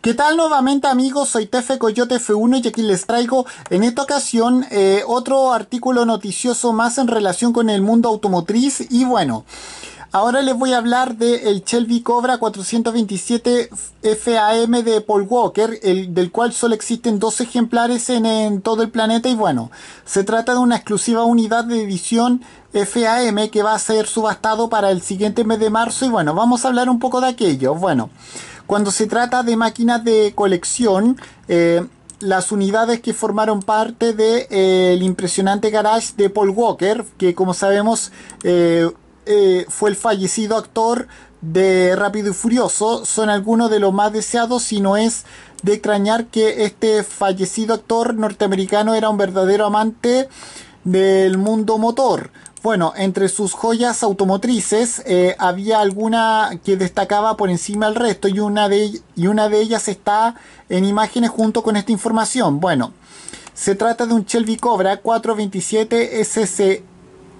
¿Qué tal nuevamente amigos? Soy Tefe Coyote F1 y aquí les traigo en esta ocasión eh, otro artículo noticioso más en relación con el mundo automotriz y bueno... Ahora les voy a hablar del Shelby Cobra 427 FAM de Paul Walker, el, del cual solo existen dos ejemplares en, en, todo el planeta y bueno, se trata de una exclusiva unidad de edición FAM que va a ser subastado para el siguiente mes de marzo y bueno, vamos a hablar un poco de aquello. Bueno, cuando se trata de máquinas de colección, eh, las unidades que formaron parte del eh, impresionante garage de Paul Walker, que como sabemos eh, fue el fallecido actor de Rápido y Furioso, son algunos de los más deseados, si no es de extrañar que este fallecido actor norteamericano era un verdadero amante del mundo motor. Bueno, entre sus joyas automotrices eh, había alguna que destacaba por encima del resto y una, de, ellas está en imágenes junto con esta información. Bueno, se trata de un Shelby Cobra 427 SC,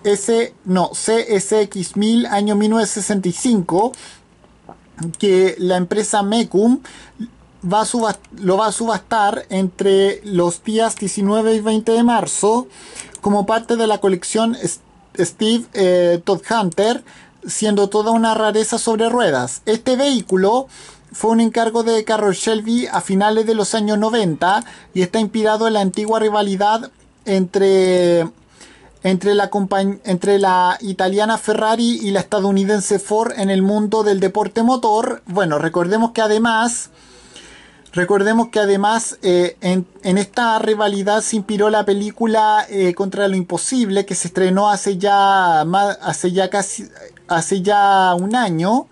S, no, CSX1000 año 1965 que la empresa Mecum va lo va a subastar entre los días 19 y 20 de marzo como parte de la colección Steve eh, Todd Hunter, siendo toda una rareza sobre ruedas. Este vehículo fue un encargo de Carroll Shelby a finales de los años 90 y está inspirado en la antigua rivalidad entre, entre, la, entre la italiana Ferrari y la estadounidense Ford en el mundo del deporte motor. Bueno, recordemos que además... Recordemos que además eh, en, esta rivalidad se inspiró la película eh, Contra lo Imposible que se estrenó hace ya, hace ya casi hace ya un año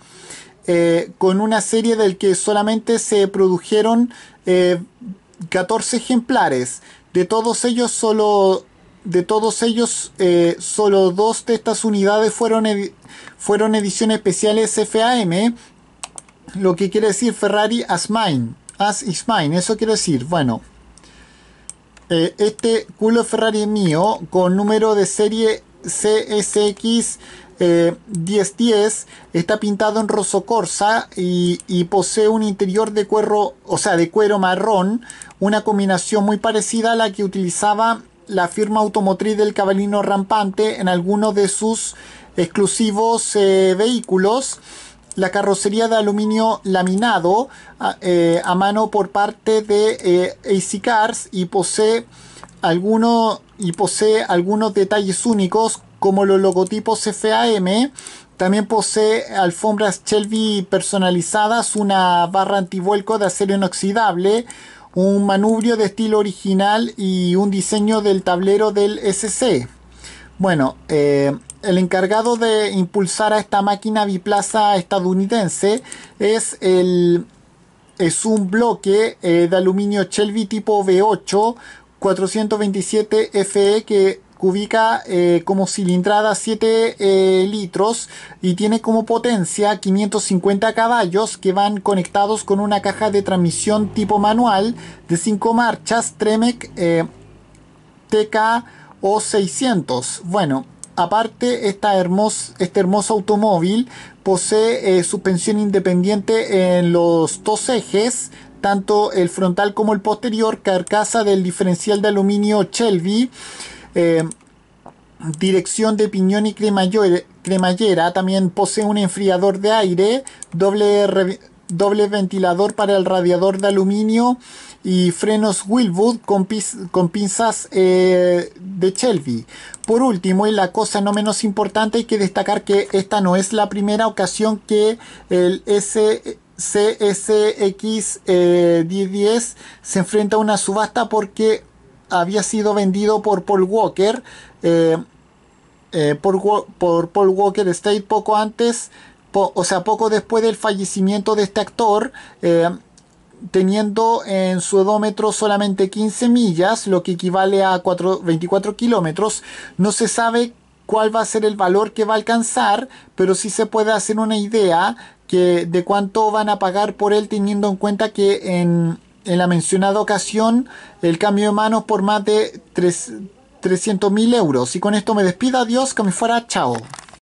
eh, con una serie del que solamente se produjeron 14 ejemplares. De todos ellos solo de todos ellos, dos de estas unidades fueron, fueron ediciones especiales FAM, lo que quiere decir Ferrari as mine as is mine. Eso quiero decir, bueno, eh, este culo Ferrari es mío con número de serie CSX 1010 eh, está pintado en rosso corsa y, posee un interior de cuero, o sea, de cuero marrón, una combinación muy parecida a la que utilizaba la firma automotriz del Cabalino Rampante en algunos de sus exclusivos eh, vehículos la carrocería de aluminio laminado ah, eh, a, mano por parte de eh, AC Cars y posee, y posee algunos detalles únicos como los logotipos FAM. También posee alfombras Shelby personalizadas, una barra antivuelco de acero inoxidable, un manubrio de estilo original y un diseño del tablero del SC. Bueno, eh, el encargado de impulsar a esta máquina biplaza estadounidense es es un bloque eh, de aluminio Shelby tipo V8 427 FE que ubica eh, como cilindrada 7 eh, litros y tiene como potencia 550 caballos que van conectados con una caja de transmisión tipo manual de 5 marchas Tremec TK o 600. Bueno, Aparte, esta este hermoso automóvil posee eh, suspensión independiente en los dos ejes, tanto el frontal como el posterior, carcasa del diferencial de aluminio Shelby, eh, dirección de piñón y cremallera, cremallera, también posee un enfriador de aire, doble doble ventilador para el radiador de aluminio y frenos Wilwood con, pinzas eh, de Shelby. Por último, y la cosa no menos importante, hay que destacar que esta no es la primera ocasión que el S CSX1010 eh, se enfrenta a una subasta porque había sido vendido por Paul Walker eh, por, por Paul Walker State poco antes o sea, poco después del fallecimiento de este actor, eh, teniendo en su odómetro solamente 15 millas, lo que equivale a 24 kilómetros, no se sabe cuál va a ser el valor que va a alcanzar, pero sí se puede hacer una idea de cuánto van a pagar por él teniendo en cuenta que en, en la mencionada ocasión el cambio de manos por más de mil euros. Y con esto me despido, adiós, que me fuera, chao.